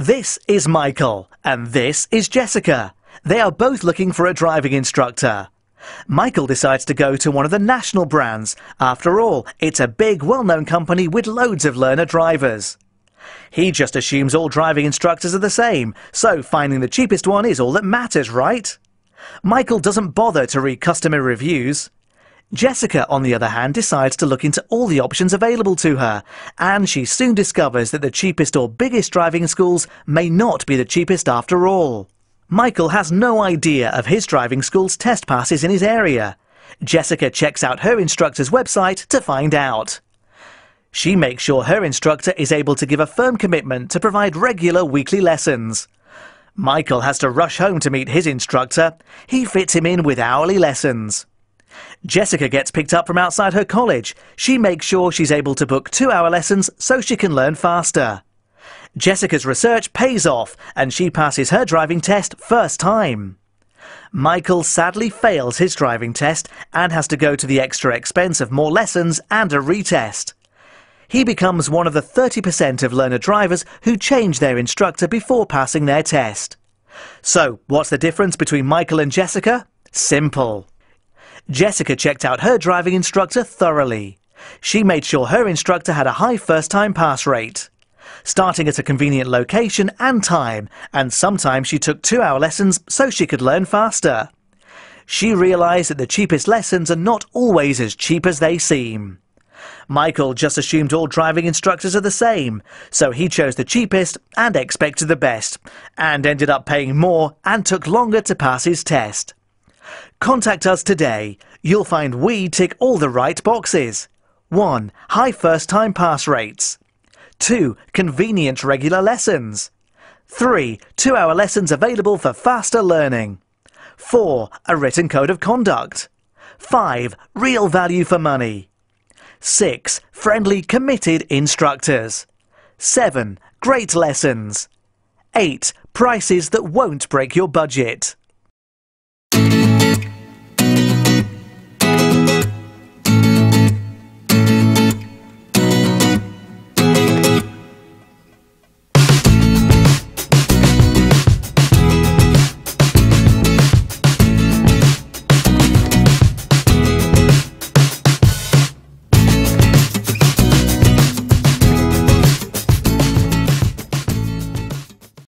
This is Michael and this is Jessica. They are both looking for a driving instructor. Michael decides to go to one of the national brands. After all, it's a big, well-known company with loads of learner drivers. He just assumes all driving instructors are the same, so finding the cheapest one is all that matters, right? Michael doesn't bother to read customer reviews. Jessica, on the other hand, decides to look into all the options available to her, and she soon discovers that the cheapest or biggest driving schools may not be the cheapest after all. Michael has no idea of his driving school's test passes in his area. Jessica checks out her instructor's website to find out. She makes sure her instructor is able to give a firm commitment to provide regular weekly lessons. Michael has to rush home to meet his instructor. He fits him in with hourly lessons. Jessica gets picked up from outside her college. She makes sure she's able to book two hour lessons so she can learn faster. Jessica's research pays off and she passes her driving test first time. Michael sadly fails his driving test and has to go to the extra expense of more lessons and a retest. He becomes one of the 30% of learner drivers who change their instructor before passing their test. So, what's the difference between Michael and Jessica? Simple. Jessica checked out her driving instructor thoroughly. She made sure her instructor had a high first-time pass rate. Starting at a convenient location and time, and sometimes she took two-hour lessons so she could learn faster. She realised that the cheapest lessons are not always as cheap as they seem. Michael just assumed all driving instructors are the same, so he chose the cheapest and expected the best, and ended up paying more and took longer to pass his test. Contact us today. You'll find we tick all the right boxes. 1. High first time pass rates. 2. Convenient regular lessons. 3. Two hour lessons available for faster learning. 4. A written code of conduct. 5. Real value for money. 6. Friendly, committed instructors. 7. Great lessons. 8. Prices that won't break your budget.